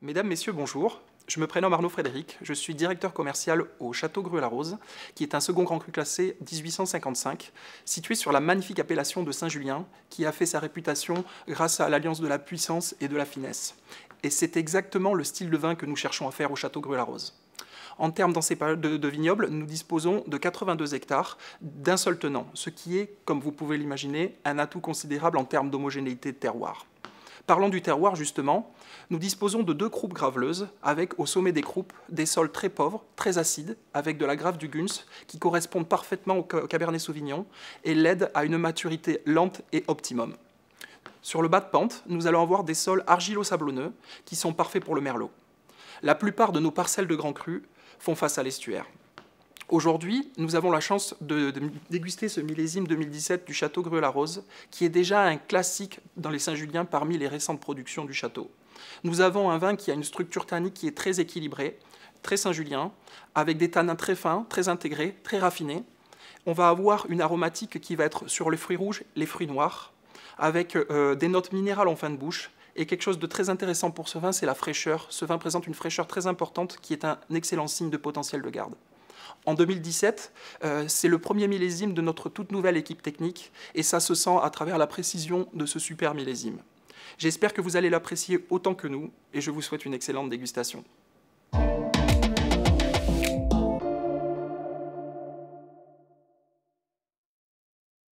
Mesdames, Messieurs, bonjour. Je me prénomme Arnaud Frédéric, je suis directeur commercial au Château gruel la rose qui est un second grand cru classé 1855, situé sur la magnifique appellation de Saint-Julien, qui a fait sa réputation grâce à l'alliance de la puissance et de la finesse. Et c'est exactement le style de vin que nous cherchons à faire au Château gruel la rose En termes de, de vignobles, nous disposons de 82 hectares d'un seul tenant, ce qui est, comme vous pouvez l'imaginer, un atout considérable en termes d'homogénéité de terroir. Parlons du terroir justement, nous disposons de deux croupes graveleuses, avec au sommet des croupes des sols très pauvres, très acides, avec de la grave du Guns, qui correspondent parfaitement au Cabernet Sauvignon et l'aident à une maturité lente et optimum. Sur le bas de pente, nous allons avoir des sols argilo-sablonneux, qui sont parfaits pour le merlot. La plupart de nos parcelles de Grand Cru font face à l'estuaire. Aujourd'hui, nous avons la chance de, déguster ce millésime 2017 du Château Greux-la-Rose, qui est déjà un classique dans les Saint-Julien parmi les récentes productions du château. Nous avons un vin qui a une structure tannique qui est très équilibrée, très Saint-Julien, avec des tanins très fins, très intégrés, très raffinés. On va avoir une aromatique qui va être sur les fruits rouges, les fruits noirs, avec euh, des notes minérales en fin de bouche, et quelque chose de très intéressant pour ce vin, c'est la fraîcheur. Ce vin présente une fraîcheur très importante qui est un excellent signe de potentiel de garde. En 2017, euh, c'est le premier millésime de notre toute nouvelle équipe technique et ça se sent à travers la précision de ce super millésime. J'espère que vous allez l'apprécier autant que nous et je vous souhaite une excellente dégustation.